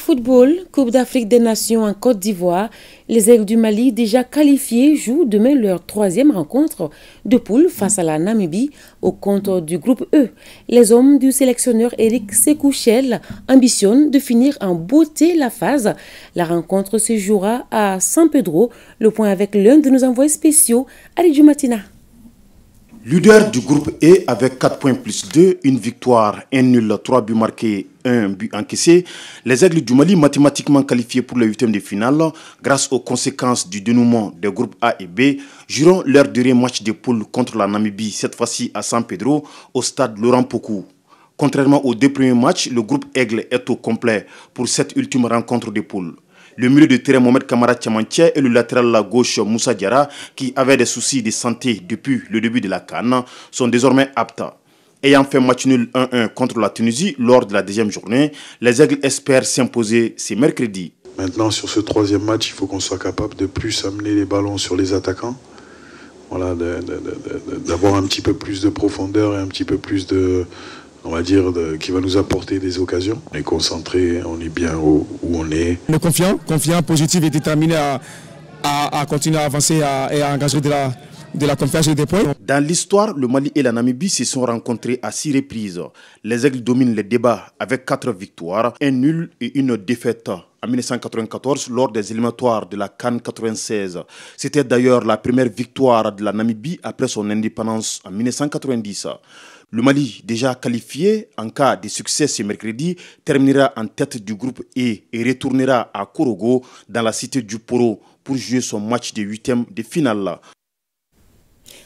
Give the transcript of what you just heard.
football, Coupe d'Afrique des Nations en Côte d'Ivoire, les aigles du Mali, déjà qualifiés, jouent demain leur troisième rencontre de poule face à la Namibie au compte du groupe E. Les hommes du sélectionneur Eric Sekouchel ambitionnent de finir en beauté la phase. La rencontre se jouera à San Pedro, le point avec l'un de nos envoyés spéciaux, du Matina. Leader du groupe E avec 4 points plus 2, une victoire, un nul, 3 buts marqués, 1 but encaissé, les Aigles du Mali mathématiquement qualifiés pour le huitième de finale grâce aux conséquences du dénouement des groupes A et B joueront leur dernier match de poule contre la Namibie, cette fois-ci à San Pedro, au stade Laurent Pokou. Contrairement aux deux premiers matchs, le groupe Aigle est au complet pour cette ultime rencontre de poule. Le milieu de terrain Mohamed Kamara Tiamantia et le latéral la gauche Moussa Diara, qui avait des soucis de santé depuis le début de la Cannes, sont désormais aptes. Ayant fait match nul 1-1 contre la Tunisie lors de la deuxième journée, les Aigles espèrent s'imposer ce mercredi. Maintenant, sur ce troisième match, il faut qu'on soit capable de plus amener les ballons sur les attaquants. Voilà, d'avoir un petit peu plus de profondeur et un petit peu plus de, on va dire, qui va nous apporter des occasions. On est concentré, on est bien où, on est. On confiant, confiant, positif et déterminé à, à, continuer à avancer et à engager de la, de la confiance et des points. Dans l'histoire, le Mali et la Namibie se sont rencontrés à six reprises. Les aigles dominent les débats avec quatre victoires, un nul et une défaite en 1994 lors des éliminatoires de la Cannes 96. C'était d'ailleurs la première victoire de la Namibie après son indépendance en 1990. Le Mali, déjà qualifié en cas de succès ce mercredi, terminera en tête du groupe E et retournera à Korogo dans la cité du Poro pour jouer son match de huitième de finale.